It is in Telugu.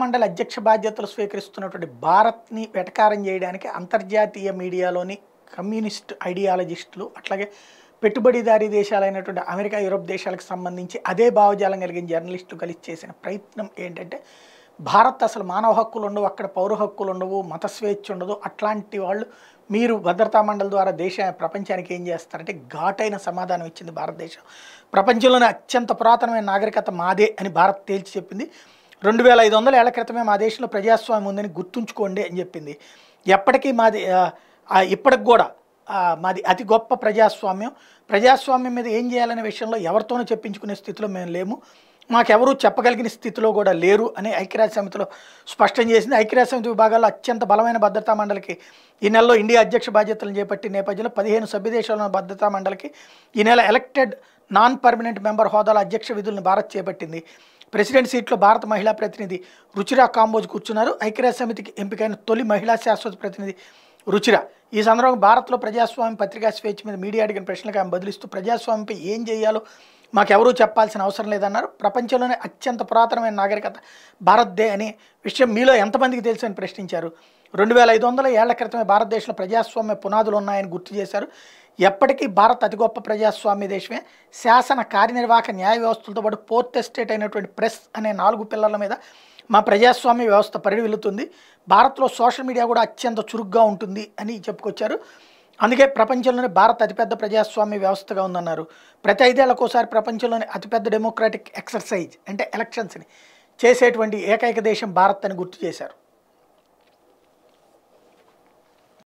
మండలి అధ్యక్ష బాధ్యతలు స్వీకరిస్తున్నటువంటి భారత్ని వెటకారం చేయడానికి అంతర్జాతీయ మీడియాలోని కమ్యూనిస్ట్ ఐడియాలజిస్టులు అట్లాగే పెట్టుబడిదారీ దేశాలైనటువంటి అమెరికా యూరోప్ దేశాలకు సంబంధించి అదే భావజాలం కలిగిన జర్నలిస్టులు కలిసి చేసిన ప్రయత్నం ఏంటంటే భారత్ అసలు మానవ హక్కులు ఉండవు అక్కడ పౌర హక్కులు ఉండవు మత స్వేచ్ఛ ఉండదు అట్లాంటి వాళ్ళు మీరు భద్రతా మండలి ద్వారా దేశ ప్రపంచానికి ఏం చేస్తారంటే ఘాటైన సమాధానం ఇచ్చింది భారతదేశం ప్రపంచంలోనే అత్యంత పురాతనమైన నాగరికత మాదే అని భారత్ తేల్చి చెప్పింది రెండు వేల ఐదు వందల ఏళ్ల క్రితమే మా దేశంలో ప్రజాస్వామ్యం ఉందని గుర్తుంచుకోండి అని చెప్పింది ఎప్పటికీ మాది ఇప్పటికి కూడా మాది అతి గొప్ప ప్రజాస్వామ్యం ప్రజాస్వామ్యం మీద ఏం చేయాలనే విషయంలో ఎవరితోనూ చెప్పించుకునే స్థితిలో మేము లేము మాకెవరూ చెప్పగలిగిన స్థితిలో కూడా లేరు అని ఐక్యరాజ్య సమితిలో స్పష్టం చేసింది ఐక్యరాజ్య సమితి విభాగాల్లో అత్యంత బలమైన భద్రతా మండలికి ఈ నెలలో ఇండియా అధ్యక్ష బాధ్యతలను చేపట్టిన నేపథ్యంలో పదిహేను సభ్యదేశాల భద్రతా మండలికి ఈ నెల ఎలక్టెడ్ నాన్ పర్మనెంట్ మెంబర్ హోదాల అధ్యక్ష విధులను భారత్ చేపట్టింది ప్రెసిడెంట్ సీట్లో భారత మహిళా ప్రతినిధి రుచిరా కాంబోజ్ కూర్చున్నారు ఐక్యరాజ్య సమితికి ఎంపికైన తొలి మహిళా శాశ్వత ప్రతినిధి రుచిరా ఈ సందర్భంగా భారత్లో ప్రజాస్వామ్య పత్రికా స్వేచ్ఛ మీద మీడియా అడిగిన ప్రశ్నలకు ఆమె బదిలిస్తూ ప్రజాస్వామ్యంపై ఏం చేయాలో మాకెవరూ చెప్పాల్సిన అవసరం లేదన్నారు ప్రపంచంలోనే అత్యంత పురాతనమైన నాగరికత భారత్దే అనే విషయం మీలో ఎంతమందికి తెలుసు అని ప్రశ్నించారు రెండు వేల ఐదు వందల ఏళ్ల క్రితమే భారతదేశంలో ప్రజాస్వామ్య పునాదులు ఉన్నాయని గుర్తు చేశారు ఎప్పటికీ భారత్ అతి గొప్ప ప్రజాస్వామ్య దేశమే శాసన కార్యనిర్వాహక న్యాయ వ్యవస్థలతో పాటు పోర్త్ ఎస్టేట్ అయినటువంటి ప్రెస్ అనే నాలుగు పిల్లల మీద మా ప్రజాస్వామ్య వ్యవస్థ పరివిల్లుతుంది భారత్లో సోషల్ మీడియా కూడా అత్యంత చురుగ్గా ఉంటుంది అని చెప్పుకొచ్చారు అందుకే ప్రపంచంలోనే భారత్ అతిపెద్ద ప్రజాస్వామ్య వ్యవస్థగా ఉందన్నారు ప్రతి ఐదేళ్లకు ఒకసారి ప్రపంచంలోని అతిపెద్ద డెమోక్రాటిక్ ఎక్సర్సైజ్ అంటే ఎలక్షన్స్ని చేసేటువంటి ఏకైక దేశం భారత్ అని గుర్తు చేశారు